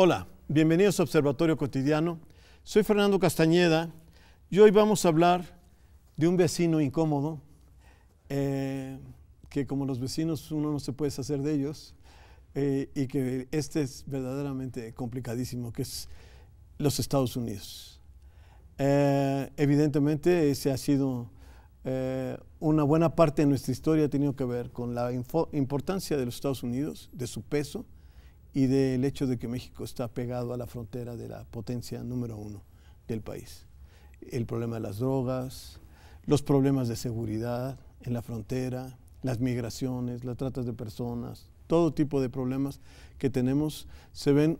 Hola, bienvenidos a Observatorio Cotidiano. Soy Fernando Castañeda y hoy vamos a hablar de un vecino incómodo, eh, que como los vecinos uno no se puede deshacer de ellos, eh, y que este es verdaderamente complicadísimo, que es los Estados Unidos. Eh, evidentemente ese ha sido una buena parte de nuestra historia, ha tenido que ver con la importancia de los Estados Unidos, de su peso, y del hecho de que México está pegado a la frontera de la potencia número uno del país. El problema de las drogas, los problemas de seguridad en la frontera, las migraciones, las tratas de personas, todo tipo de problemas que tenemos se ven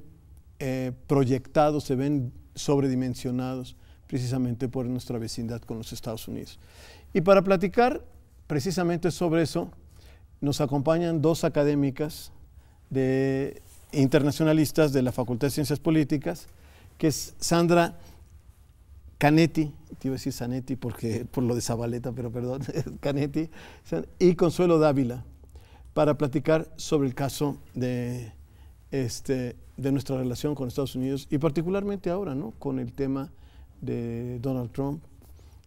eh, proyectados, se ven sobredimensionados precisamente por nuestra vecindad con los Estados Unidos. Y para platicar precisamente sobre eso, nos acompañan dos académicas de internacionalistas de la Facultad de Ciencias Políticas, que es Sandra Canetti, te iba a decir porque, por lo de Zabaleta, pero perdón, Canetti, y Consuelo Dávila, para platicar sobre el caso de, este, de nuestra relación con Estados Unidos y particularmente ahora, ¿no? Con el tema de Donald Trump,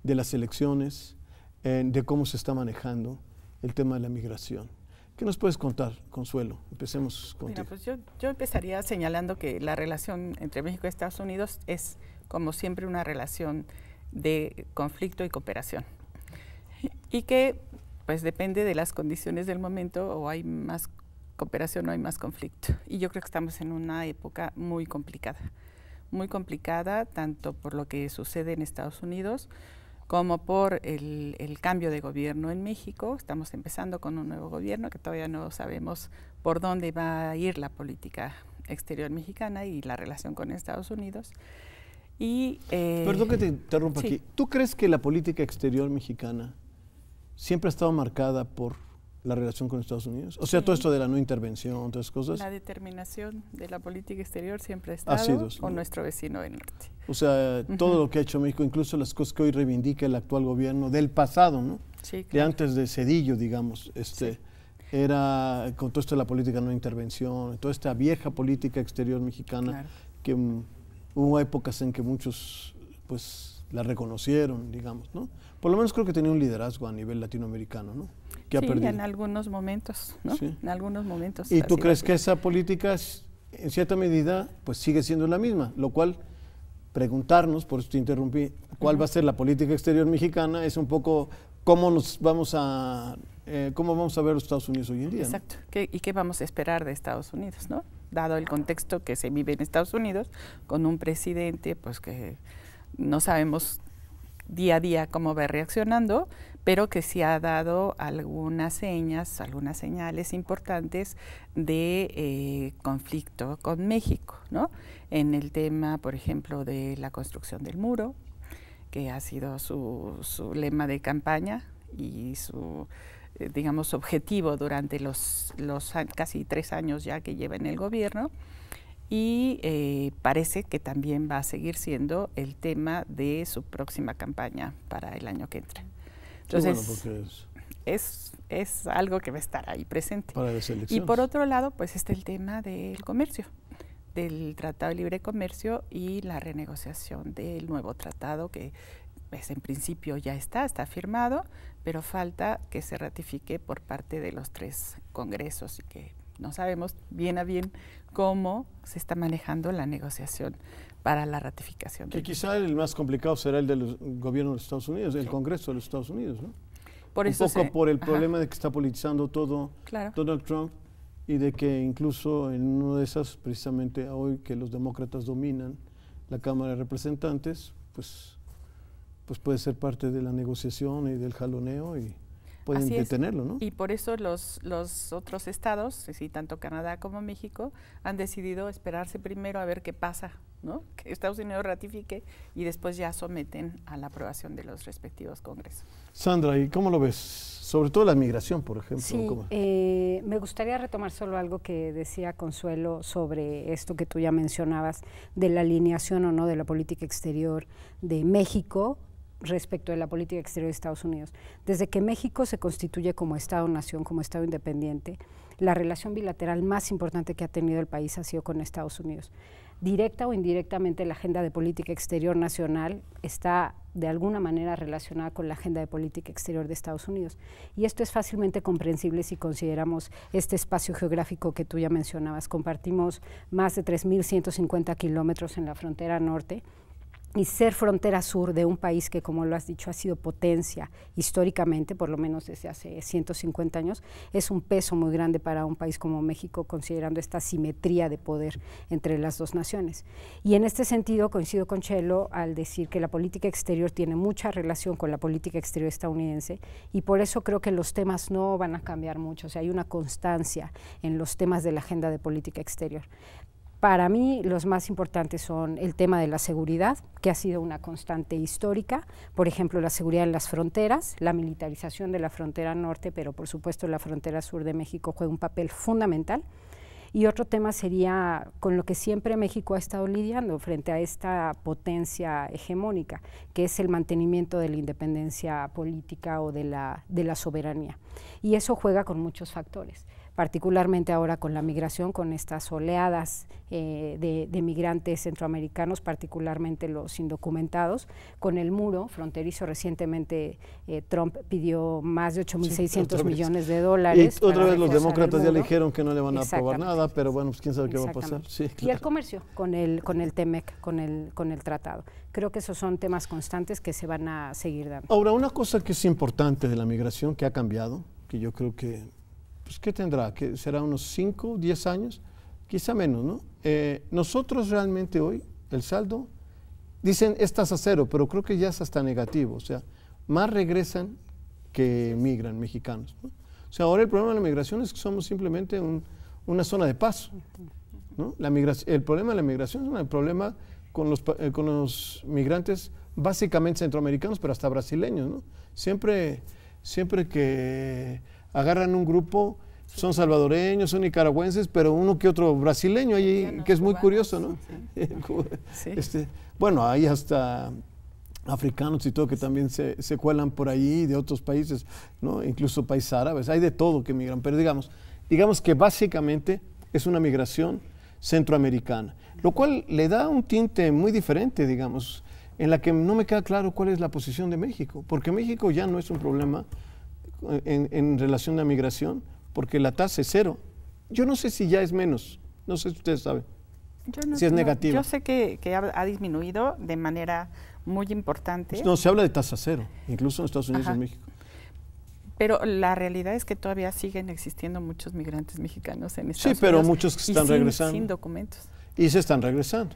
de las elecciones, eh, de cómo se está manejando el tema de la migración. ¿Qué nos puedes contar, Consuelo? Empecemos con. Mira, pues yo, yo empezaría señalando que la relación entre México y Estados Unidos es, como siempre, una relación de conflicto y cooperación. Y que, pues, depende de las condiciones del momento, o hay más cooperación o hay más conflicto. Y yo creo que estamos en una época muy complicada. Muy complicada, tanto por lo que sucede en Estados Unidos, como por el, cambio de gobierno en México. Estamos empezando con un nuevo gobierno que todavía no sabemos por dónde va a ir la política exterior mexicana y la relación con Estados Unidos. Y, eh, Perdón que te interrumpa aquí. ¿Tú crees que la política exterior mexicana siempre ha estado marcada por la relación con Estados Unidos? O sea, todo esto de la no intervención, otras cosas. La determinación de la política exterior siempre ha estado con nuestro vecino del norte. O sea, todo lo que ha hecho México, incluso las cosas que hoy reivindica el actual gobierno del pasado, ¿no? Sí, claro. De antes de Cedillo, digamos, este, era con todo esto de la política no intervención, toda esta vieja política exterior mexicana, que mm, hubo épocas en que muchos, pues, la reconocieron, digamos, ¿no? Por lo menos creo que tenía un liderazgo a nivel latinoamericano, ¿no? sí, en algunos momentos, ¿no? En algunos momentos. ¿Y tú crees que esa política, en cierta medida, pues sigue siendo la misma? Lo cual, preguntarnos, por eso te interrumpí, cuál va a ser la política exterior mexicana es un poco cómo nos vamos a eh, cómo vamos a ver los Estados Unidos hoy en día. Exacto. y qué vamos a esperar de Estados Unidos, ¿no? Dado el contexto que se vive en Estados Unidos con un presidente, pues que no sabemos día a día cómo va reaccionando pero que sí ha dado algunas señas, algunas señales importantes de eh, conflicto con México, ¿no? En el tema, por ejemplo, de la construcción del muro, que ha sido su, lema de campaña y su eh, digamos, objetivo durante los, los casi tres años ya que lleva en el gobierno y eh, parece que también va a seguir siendo el tema de su próxima campaña para el año que entra. Entonces, es, es, algo que va a estar ahí presente. y por otro lado, pues está el tema del comercio, del Tratado de Libre Comercio y la renegociación del nuevo tratado que pues, en principio ya está, está firmado, pero falta que se ratifique por parte de los tres congresos y que no sabemos bien a bien cómo se está manejando la negociación para la ratificación. Que quizá el más complicado será el del gobierno de los Estados Unidos, el Congreso de los Estados Unidos, ¿no? Por eso Un poco por el problema de que está politizando todo Donald Trump y de que incluso en uno de esas, precisamente hoy que los demócratas dominan la Cámara de Representantes, pues, pues puede ser parte de la negociación y del jaloneo y pueden detenerlo, ¿no? Y por eso los, los otros estados, sí, tanto Canadá como México, han decidido esperarse primero a ver qué pasa que Estados Unidos ratifique y después ya someten a la aprobación de los respectivos congresos. Sandra, ¿y cómo lo ves? Sobre todo la migración, por ejemplo. Sí, eh, me gustaría retomar solo algo que decía Consuelo sobre esto que tú ya mencionabas, de la alineación o no de la política exterior de México respecto de la política exterior de Estados Unidos. Desde que México se constituye como Estado-nación, como Estado independiente, la relación bilateral más importante que ha tenido el país ha sido con Estados Unidos directa o indirectamente la agenda de política exterior nacional está de alguna manera relacionada con la agenda de política exterior de Estados Unidos. Y esto es fácilmente comprensible si consideramos este espacio geográfico que tú ya mencionabas. Compartimos más de 3.150 kilómetros en la frontera norte, y ser frontera sur de un país que, como lo has dicho, ha sido potencia históricamente, por lo menos desde hace 150 años, es un peso muy grande para un país como México, considerando esta simetría de poder entre las dos naciones. Y en este sentido coincido con Chelo al decir que la política exterior tiene mucha relación con la política exterior estadounidense y por eso creo que los temas no van a cambiar mucho, o sea, hay una constancia en los temas de la agenda de política exterior. Para mí los más importantes son el tema de la seguridad, que ha sido una constante histórica, por ejemplo la seguridad en las fronteras, la militarización de la frontera norte, pero por supuesto la frontera sur de México juega un papel fundamental. Y otro tema sería con lo que siempre México ha estado lidiando frente a esta potencia hegemónica, que es el mantenimiento de la independencia política o de la, de la soberanía. Y eso juega con muchos factores particularmente ahora con la migración, con estas oleadas eh, de, migrantes centroamericanos, particularmente los indocumentados. Con el muro fronterizo recientemente eh, Trump pidió más de 8.600 millones de dólares. Y otra vez los demócratas ya le dijeron que no le van a aprobar nada, pero bueno, pues quién sabe qué va a pasar. Y el comercio con el, con el TEMEC, con el, con el tratado. Creo que esos son temas constantes que se van a seguir dando. Ahora, una cosa que es importante de la migración que ha cambiado, que yo creo que pues, ¿qué tendrá? que ¿Será unos 5, 10 años? Quizá menos, ¿no? Eh, nosotros realmente hoy, el saldo, dicen, estás a cero, pero creo que ya es hasta negativo, o sea, más regresan que migran mexicanos. O sea, ahora el problema de la migración es que somos simplemente una zona de paso. ¿no? La el problema de la migración es un problema con los, eh, con los migrantes básicamente centroamericanos, pero hasta brasileños. ¿no? Siempre, siempre que agarran un grupo, son salvadoreños, son nicaragüenses, pero uno que otro brasileño ahí, que es muy curioso, ¿no? Este, bueno, hay hasta africanos y todo que también se, cuelan por ahí de otros países, ¿no? incluso países árabes, hay de todo que migran, pero digamos, digamos que básicamente es una migración centroamericana, lo cual le da un tinte muy diferente, digamos, en la que no me queda claro cuál es la posición de México, porque México ya no es un problema en, relación a migración, porque la tasa es cero. Yo no sé si ya es menos, no sé si ustedes saben. Yo si es negativo. Yo sé que, ha, disminuido de manera muy importante. No, se habla de tasa cero, incluso en Estados Unidos y México. Pero la realidad es que todavía siguen existiendo muchos migrantes mexicanos en Estados Unidos. Sí, pero muchos que están regresando. sin documentos. Y se están regresando.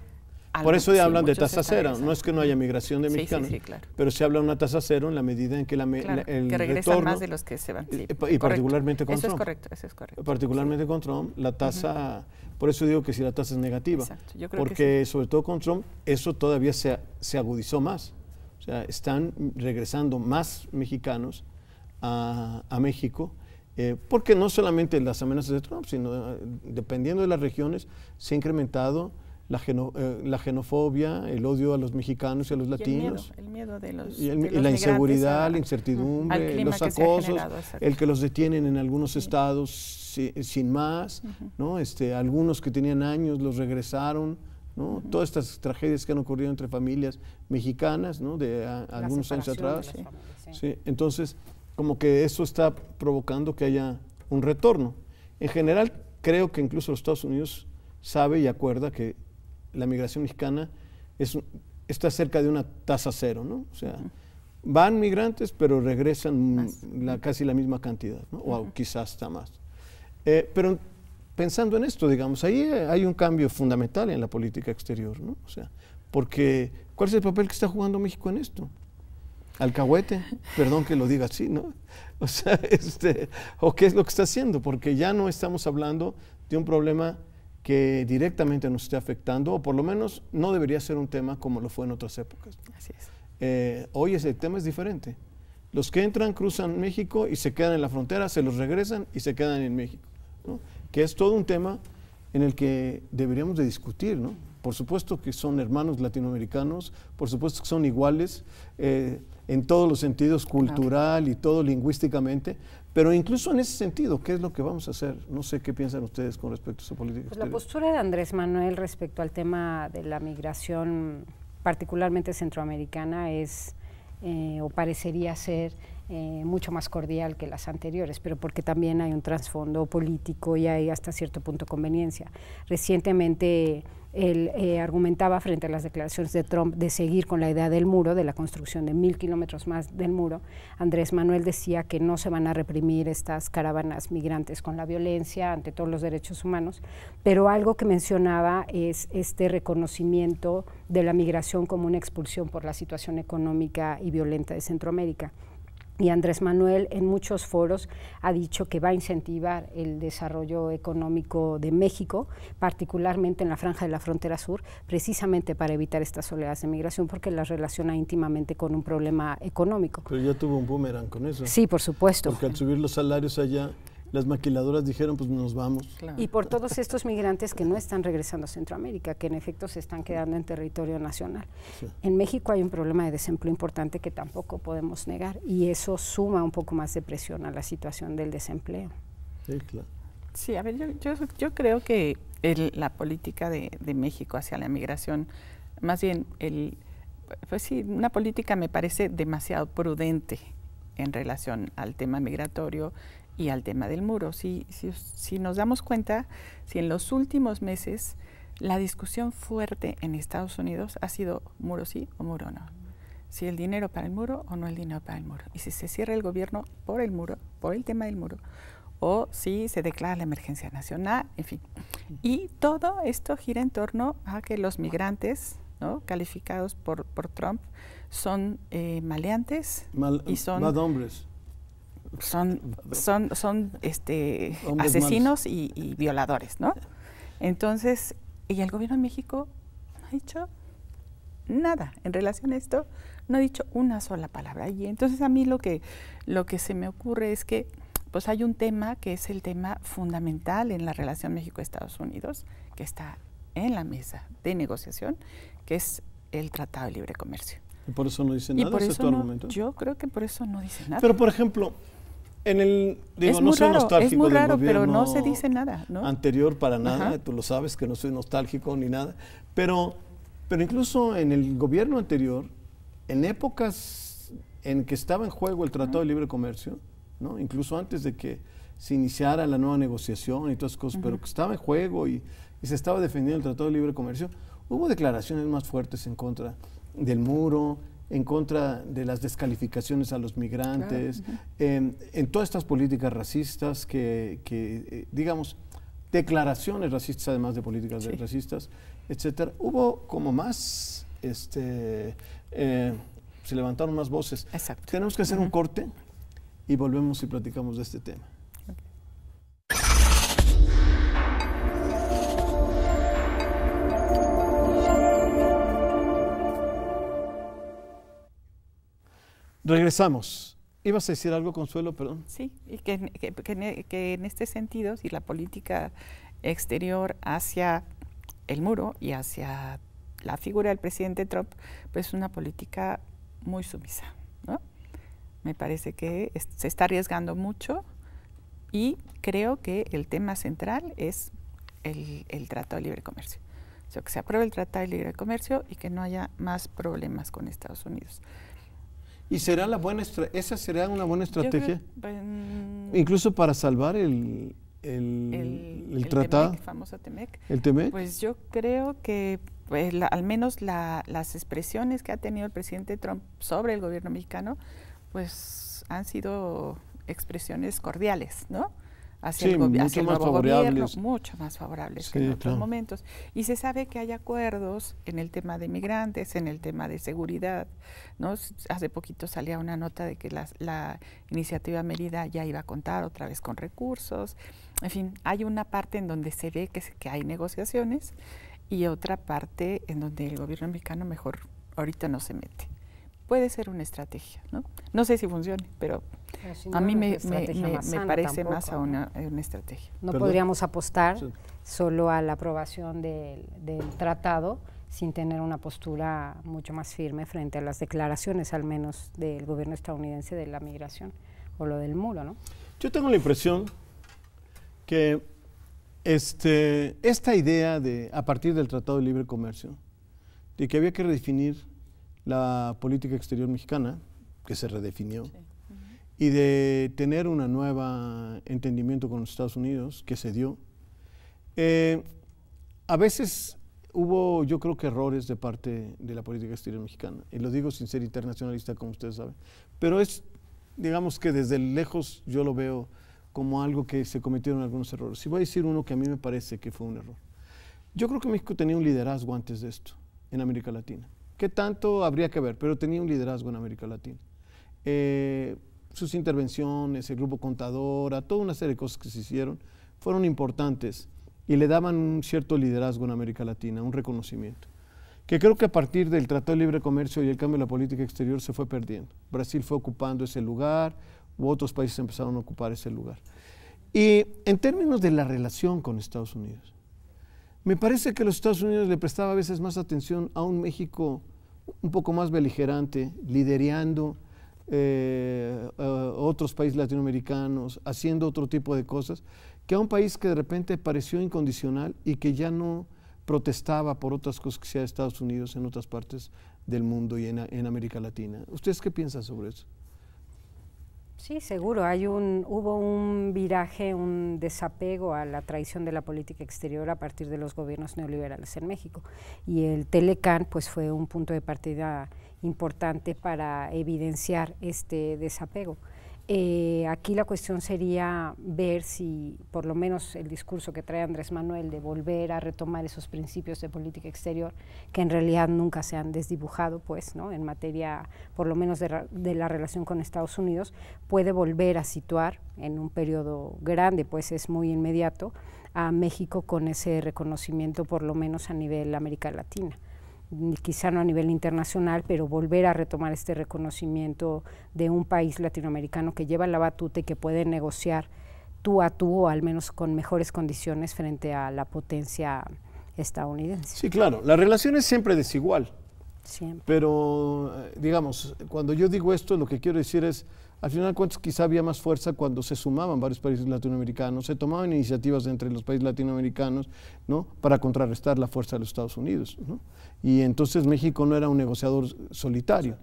Por eso hablan de tasa cero. No es que no haya migración de mexicanos, pero se habla de una tasa cero en la medida en que la, que regresan más de los que se van. Y, particularmente con eso Es correcto, eso es correcto. Particularmente con Trump, la tasa. Por eso digo que si la tasa es negativa. Yo creo porque sobre todo con Trump, eso todavía se, se agudizó más. O sea, están regresando más mexicanos a, México. Eh, porque no solamente las amenazas de Trump, sino eh, dependiendo de las regiones, se ha incrementado la, geno, eh, xenofobia, el odio a los mexicanos y a los latinos. el, miedo, los. Y, la inseguridad, la incertidumbre, los acosos, el que los detienen en algunos estados sin más, ¿no? Este, algunos que tenían años los regresaron. ¿no? Todas estas tragedias que han ocurrido entre familias mexicanas, ¿no? De algunos años atrás. Entonces, como que eso está provocando que haya un retorno. En general, creo que incluso los Estados Unidos sabe y acuerda que la migración mexicana está cerca de una tasa cero, ¿no? O sea, van migrantes, pero regresan casi la misma cantidad, ¿no? o quizás hasta más. Eh, pero pensando en esto, digamos, ahí eh, hay un cambio fundamental en la política exterior, ¿no? O sea, porque ¿cuál es el papel que está jugando México en esto? Alcahuete, perdón que lo diga así, ¿no? O sea, este, o qué es lo que está haciendo, porque ya no estamos hablando de un problema que directamente nos esté afectando, o por lo menos no debería ser un tema como lo fue en otras épocas. es. Eh, hoy ese tema es diferente. Los que entran cruzan México y se quedan en la frontera, se los regresan y se quedan en México, que es todo un tema en el que deberíamos de discutir. Por supuesto que son hermanos latinoamericanos, por supuesto que son iguales eh, en todos los sentidos, cultural y todo lingüísticamente, pero incluso en ese sentido, ¿qué es lo que vamos a hacer? No sé qué piensan ustedes con respecto a su política. Pues la postura de Andrés Manuel respecto al tema de la migración, particularmente centroamericana, es eh, o parecería ser eh, mucho más cordial que las anteriores, pero porque también hay un trasfondo político y hay hasta cierto punto conveniencia. Recientemente él eh, argumentaba frente a las declaraciones de Trump de seguir con la idea del muro, de la construcción de mil kilómetros más del muro, Andrés Manuel decía que no se van a reprimir estas caravanas migrantes con la violencia ante todos los derechos humanos, pero algo que mencionaba es este reconocimiento de la migración como una expulsión por la situación económica y violenta de Centroamérica y Andrés Manuel en muchos foros ha dicho que va a incentivar el desarrollo económico de México, particularmente en la franja de la frontera sur, precisamente para evitar estas oleadas de migración, porque las relaciona íntimamente con un problema económico. Pero ya tuvo un boomerang con eso. Sí, por supuesto. Porque al subir los salarios allá, las maquiladoras dijeron, pues nos vamos. Y por todos estos migrantes que no están regresando a Centroamérica, que en efecto se están quedando en territorio nacional. En México hay un problema de desempleo importante que tampoco podemos negar y eso suma un poco más de presión a la situación del desempleo. Sí, claro. Sí, a ver, yo, yo, creo que la política de, de México hacia la migración, más bien el, pues sí, una política me parece demasiado prudente en relación al tema migratorio y al tema del muro. Si, nos damos cuenta, si en los últimos meses la discusión fuerte en Estados Unidos ha sido muro sí o muro no. Si el dinero para el muro o no el dinero para el muro. Y si se cierra el gobierno por el muro, por el tema del muro, o si se declara la emergencia nacional, en fin. Y todo esto gira en torno a que los migrantes ¿no? calificados por, por Trump son eh, maleantes y son son, son, son este, asesinos y, violadores, ¿no? Entonces, y el gobierno de México no ha dicho nada en relación a esto, no ha dicho una sola palabra. Y entonces a mí lo que, lo que se me ocurre es que pues hay un tema que es el tema fundamental en la relación México-Estados Unidos, que está en la mesa de negociación, que es el Tratado de Libre Comercio. ¿Y por eso no dice nada? ¿Y Yo creo que por eso no dice nada. Pero, por ejemplo, en el, digo, no soy nostálgico pero no se dice nada, Anterior para nada, tú lo sabes que no soy nostálgico ni nada, pero, pero incluso en el gobierno anterior, en épocas en que estaba en juego el Tratado de Libre Comercio, ¿no? Incluso antes de que se iniciara la nueva negociación y todas esas cosas, pero que estaba en juego y, y se estaba defendiendo el Tratado de Libre Comercio, hubo declaraciones más fuertes en contra del muro, en contra de las descalificaciones a los migrantes, em, en, todas estas políticas racistas que, eh, digamos, declaraciones racistas, además de políticas racistas, etcétera. Hubo como más, este, eh, se levantaron más voces. Tenemos que hacer un corte y volvemos y platicamos de este tema. Regresamos. ¿Ibas a decir algo, Consuelo? Perdón. Sí, y e, que, en este sentido, si la política exterior hacia el muro y hacia la figura del presidente Trump, pues es una política muy sumisa. Me parece que se está arriesgando mucho y creo que el tema central es el, el Tratado de Libre Comercio. O sea, que se apruebe el Tratado de Libre Comercio y que no haya más problemas con Estados Unidos. Y será la buena esa será una buena estrategia. Pues, mm, Incluso para salvar el, el, el, tratado. famoso El Pues yo creo que pues, al menos las expresiones que ha tenido el presidente Trump sobre el gobierno mexicano, pues han sido expresiones cordiales, ¿no? hacia, mucho mucho más favorables que en otros momentos. Y se sabe que hay acuerdos en el tema de migrantes, en el tema de seguridad. ¿no? Hace poquito salía una nota de que la, iniciativa Mérida ya iba a contar otra vez con recursos. En fin, hay una parte en donde se ve que, que hay negociaciones y otra parte en donde el gobierno mexicano mejor ahorita no se mete puede ser una estrategia, ¿no? No sé si funcione, pero ah, a mí me, me, parece más a una, estrategia. No podríamos apostar solo a la aprobación del, tratado sin tener una postura mucho más firme frente a las declaraciones, al menos del gobierno estadounidense de la migración o lo del muro, ¿no? Yo tengo la impresión que este, esta idea de a partir del Tratado de Libre Comercio, de que había que redefinir la política exterior mexicana, que se redefinió, y de tener un nuevo entendimiento con los Estados Unidos, que se dio. Eh, a veces hubo, yo creo que errores de parte de la política exterior mexicana, y lo digo sin ser internacionalista, como ustedes saben, pero es, digamos que desde lejos yo lo veo como algo que se cometieron algunos errores. Y voy a decir uno que a mí me parece que fue un error. Yo creo que México tenía un liderazgo antes de esto en América Latina. ¿Qué tanto habría que ver? Pero tenía un liderazgo en América Latina. Eh, sus intervenciones, el grupo Contadora, toda una serie de cosas que se hicieron, fueron importantes y le daban un cierto liderazgo en América Latina, un reconocimiento. Que creo que a partir del Tratado de Libre Comercio y el cambio de la política exterior se fue perdiendo. Brasil fue ocupando ese lugar, u otros países empezaron a ocupar ese lugar. Y en términos de la relación con Estados Unidos, me parece que los Estados Unidos le prestaba a veces más atención a un México un poco más beligerante, liderando eh, otros países latinoamericanos, haciendo otro tipo de cosas, que a un país que de repente pareció incondicional y que ya no protestaba por otras cosas que sea Estados Unidos en otras partes del mundo y en, en América Latina. ¿Ustedes qué piensan sobre eso? Sí, seguro. Hay un, hubo un viraje, un desapego a la traición de la política exterior a partir de los gobiernos neoliberales en México. Y el Telecan pues, fue un punto de partida importante para evidenciar este desapego. Eh, aquí la cuestión sería ver si, por lo menos el discurso que trae Andrés Manuel de volver a retomar esos principios de política exterior, que en realidad nunca se han desdibujado, pues, ¿no? En materia, por lo menos, de, de la relación con Estados Unidos, puede volver a situar en un periodo grande, pues es muy inmediato, a México con ese reconocimiento, por lo menos a nivel América Latina quizá no a nivel internacional, pero volver a retomar este reconocimiento de un país latinoamericano que lleva la batuta y que puede negociar tú a tú o al menos con mejores condiciones frente a la potencia estadounidense. Sí, claro, la relación es siempre desigual. Siempre. Pero, eh, digamos, cuando yo digo esto, lo que quiero decir es, al final de cuentas, quizá había más fuerza cuando se sumaban varios países latinoamericanos, se tomaban iniciativas entre los países latinoamericanos ¿no? para contrarrestar la fuerza de los Estados Unidos. ¿no? Y entonces México no era un negociador solitario.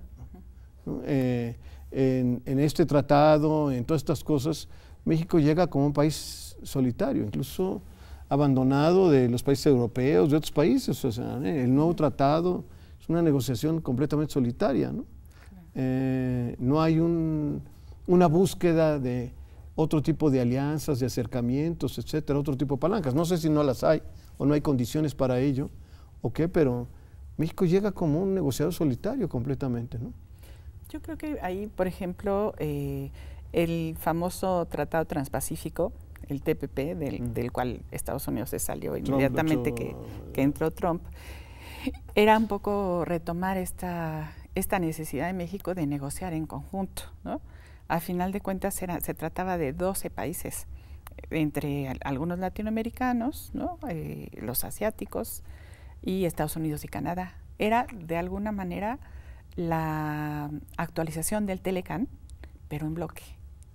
Eh, en, este tratado, en todas estas cosas, México llega como un país solitario, incluso abandonado de los países europeos, de otros países. ¿eh? El nuevo tratado es una negociación completamente solitaria. no eh, hay un una búsqueda de otro tipo de alianzas, de acercamientos, etcétera, otro tipo de palancas. No sé si no las hay o no hay condiciones para ello o qué, pero México llega como un negociador solitario completamente, ¿no? Yo creo que ahí, por ejemplo, eh, el famoso Tratado Transpacífico, el TPP, del, cual Estados Unidos se salió inmediatamente que, que, entró Trump, era un poco retomar esta, esta necesidad de México de negociar en conjunto, ¿no? Al final de cuentas se trataba de 12 países, entre algunos latinoamericanos, eh, los asiáticos y Estados Unidos y Canadá. Era de alguna manera la actualización del Telecan, pero en bloque.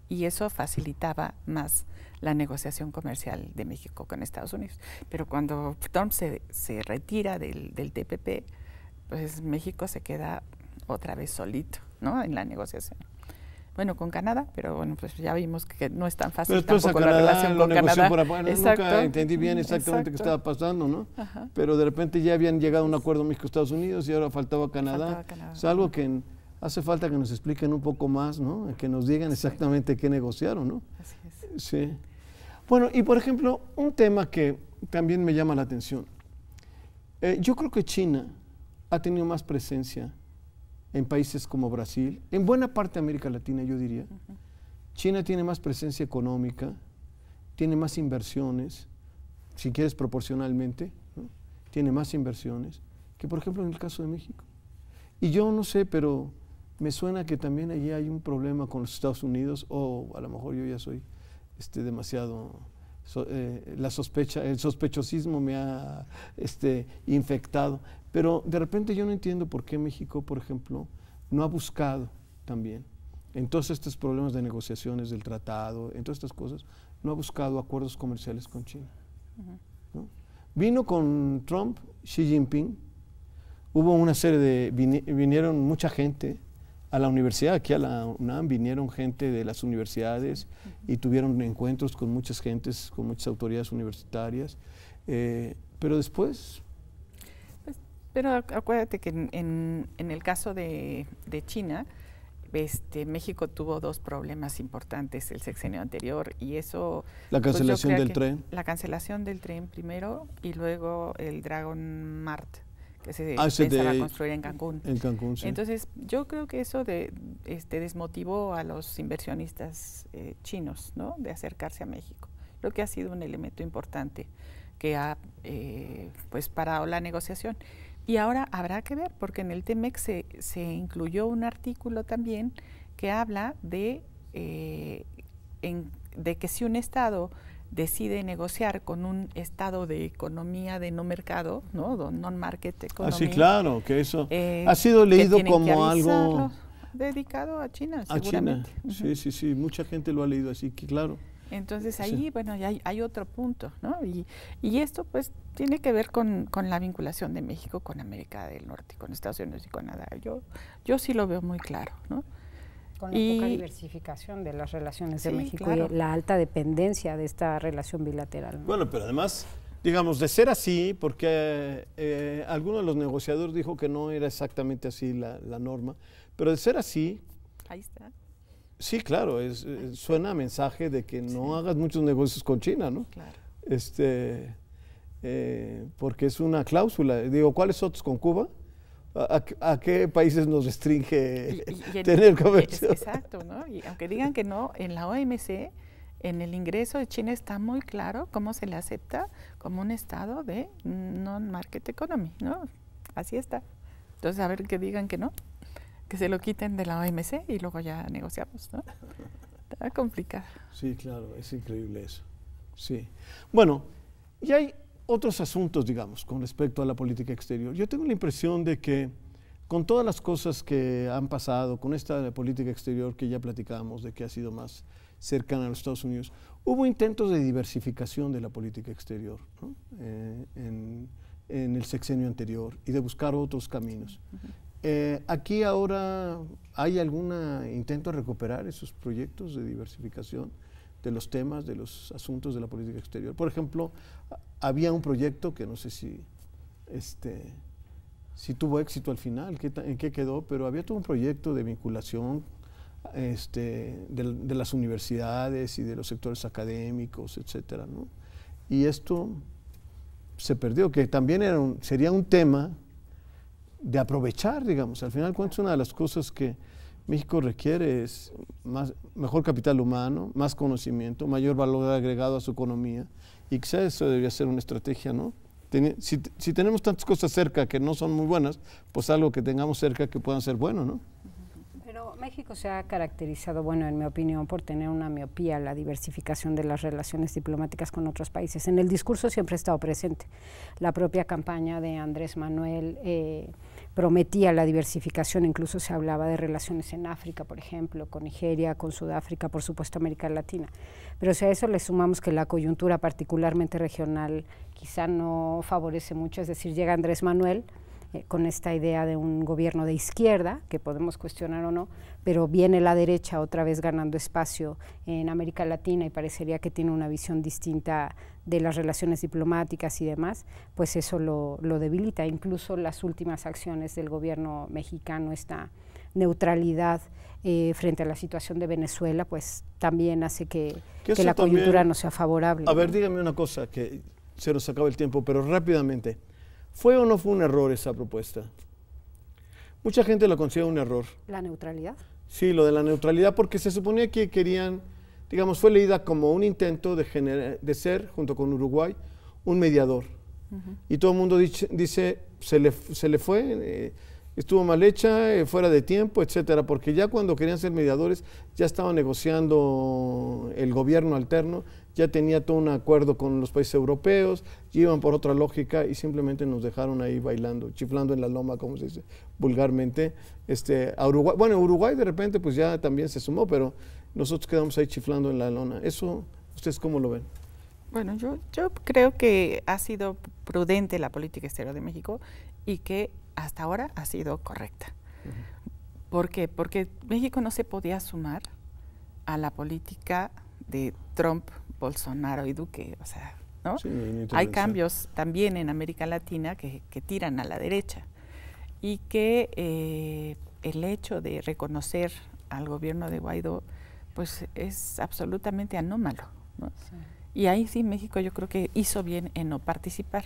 Y eso facilitaba más la negociación comercial de México con Estados Unidos. Pero cuando Trump se, retira del, TPP, pues México se queda otra vez solito, ¿no? En la negociación bueno, con Canadá, pero bueno, pues ya vimos que no es tan fácil tampoco la relación con Canadá. Por, bueno, nunca entendí bien exactamente qué estaba pasando, ¿no? Pero de repente ya habían llegado a un acuerdo México-Estados Unidos y ahora faltaba Canadá. Es algo que hace falta que nos expliquen un poco más, ¿no? Que nos digan exactamente qué negociaron, ¿no? Así es. Sí. Bueno, y por ejemplo, un tema que también me llama la atención. Eh, yo creo que China ha tenido más presencia en países como Brasil, en buena parte de América Latina, yo diría. China tiene más presencia económica, tiene más inversiones, si quieres proporcionalmente, tiene más inversiones que, por ejemplo, en el caso de México. Y yo no sé, pero me suena que también allí hay un problema con los Estados Unidos, o a lo mejor yo ya soy este, demasiado eh, la sospecha, el sospechosismo me ha este, infectado. Pero de repente yo no entiendo por qué México, por ejemplo, no ha buscado también en todos estos problemas de negociaciones del tratado, en todas estas cosas, no ha buscado acuerdos comerciales con China. Vino con Trump, Xi Jinping, hubo una serie de, vinieron mucha gente a la universidad, aquí a la UNAM vinieron gente de las universidades y tuvieron encuentros con muchas gentes, con muchas autoridades universitarias, eh, pero después pero acuérdate que en, el caso de, China, este, México tuvo dos problemas importantes el sexenio anterior y eso... La pues, cancelación del tren. La cancelación del tren primero y luego el Dragon Mart que se ah, a construir en Cancún. Entonces yo creo que eso de, este, desmotivó a los inversionistas eh, chinos ¿no? de acercarse a México. lo que ha sido un elemento importante que ha eh, pues parado la negociación. Y ahora habrá que ver, porque en el Temex se, se incluyó un artículo también que habla de, eh, de que si un Estado decide negociar con un estado de economía de no mercado, ¿no? Non-market ah, economy. Así, claro, que eso eh, ha sido leído como algo... Dedicado a China, sí, sí, sí, mucha gente lo ha leído así, que claro. Entonces ahí, bueno, ya hay, otro punto, ¿no? Y, esto pues tiene que ver con, la vinculación de México con América del Norte, con Estados Unidos y con Canadá. Yo, yo sí lo veo muy claro, ¿no? Con la poca diversificación de las relaciones de México y la alta dependencia de esta relación bilateral. Bueno, pero además, digamos, de ser así, porque eh, alguno de los negociadores dijo que no era exactamente así la, la norma, pero de ser así, Ahí está. Sí, claro, es, eh, suena a mensaje de que no hagas muchos negocios con China, ¿no? Claro. Este, eh, porque es una cláusula. Digo, ¿cuáles otros con Cuba? ¿A, qué países nos restringe tener comercio? exacto, ¿no? Y aunque digan que no, en la OMC, en el ingreso de China está muy claro cómo se le acepta como un estado de non-market economy, ¿no? Así está. Entonces, a ver que digan que no que se lo quiten de la OMC y luego ya negociamos, ¿no? Está complicado. Sí, claro, es increíble eso. Sí. Bueno, y hay otros asuntos, digamos, con respecto a la política exterior. Yo tengo la impresión de que con todas las cosas que han pasado, con esta política exterior que ya platicamos, de que ha sido más cercana a los Estados Unidos, hubo intentos de diversificación de la política exterior eh, en, el sexenio anterior y de buscar otros caminos. Eh, ¿Aquí ahora hay algún intento de recuperar esos proyectos de diversificación de los temas, de los asuntos de la política exterior? Por ejemplo, había un proyecto que no sé si, este, si tuvo éxito al final, en qué quedó, pero había todo un proyecto de vinculación este, de, las universidades y de los sectores académicos, etcétera, Y esto se perdió, que también era un, sería un tema de aprovechar, digamos. Al final cuentas, una de las cosas que México requiere es más, mejor capital humano, más conocimiento, mayor valor agregado a su economía. Y quizá eso debería ser una estrategia, ¿no? si, si tenemos tantas cosas cerca que no son muy buenas, pues algo que tengamos cerca que puedan ser bueno, ¿no? México se ha caracterizado, bueno, en mi opinión, por tener una miopía, la diversificación de las relaciones diplomáticas con otros países. En el discurso siempre ha estado presente. La propia campaña de Andrés Manuel eh, prometía la diversificación, incluso se hablaba de relaciones en África, por ejemplo, con Nigeria, con Sudáfrica, por supuesto América Latina. Pero si a eso le sumamos que la coyuntura particularmente regional quizá no favorece mucho, es decir, llega Andrés Manuel eh, con esta idea de un gobierno de izquierda, que podemos cuestionar o no, pero viene la derecha otra vez ganando espacio en América Latina y parecería que tiene una visión distinta de las relaciones diplomáticas y demás, pues eso lo, debilita. Incluso las últimas acciones del gobierno mexicano, esta neutralidad eh, frente a la situación de Venezuela, pues también hace que, la coyuntura no sea favorable. A ver, dígame una cosa, que se nos acaba el tiempo, pero rápidamente. ¿Fue o no fue un error esa propuesta? Mucha gente lo considera un error. ¿La neutralidad? Sí, lo de la neutralidad, porque se suponía que querían, digamos, fue leída como un intento de, de ser, junto con Uruguay, un mediador. Y todo el mundo dice, se, le, se, le, fue, eh, estuvo mal hecha, eh, fuera de tiempo, etcétera, porque ya cuando querían ser mediadores, ya estaba negociando el gobierno alterno ya tenía todo un acuerdo con los países europeos, iban por otra lógica y simplemente nos dejaron ahí bailando, chiflando en la loma, como se dice vulgarmente. Este, a Uruguay, bueno, Uruguay de repente pues ya también se sumó, pero nosotros quedamos ahí chiflando en la lona. ¿Eso ustedes cómo lo ven? Bueno, yo, yo creo que ha sido prudente la política exterior de México y que hasta ahora ha sido correcta. ¿Por qué? Porque México no se podía sumar a la política de Trump Bolsonaro y Duque, o sea, ¿no? hay cambios también en América Latina que, tiran a la derecha y que eh, el hecho de reconocer al gobierno de Guaidó, pues es absolutamente anómalo, ¿no? Y ahí sí México yo creo que hizo bien en no participar.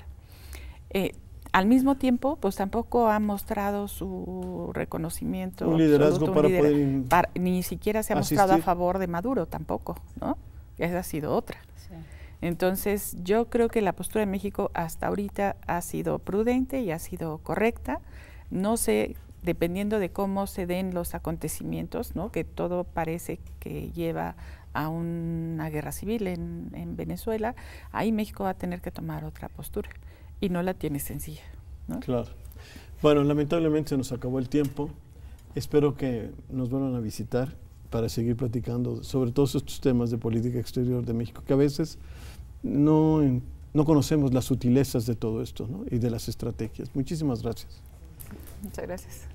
Eh, al mismo tiempo, pues tampoco ha mostrado su reconocimiento. Un liderazgo para poder... ni siquiera se ha mostrado a favor de Maduro tampoco, ¿no? esa ha sido otra. Entonces, yo creo que la postura de México hasta ahorita ha sido prudente y ha sido correcta. No sé, dependiendo de cómo se den los acontecimientos, ¿no? que todo parece que lleva a una guerra civil en, Venezuela, ahí México va a tener que tomar otra postura y no la tiene sencilla. Claro. Bueno, lamentablemente nos acabó el tiempo. Espero que nos vuelvan a visitar para seguir platicando sobre todos estos temas de política exterior de México, que a veces no, no conocemos las sutilezas de todo esto y de las estrategias. Muchísimas gracias. Muchas gracias.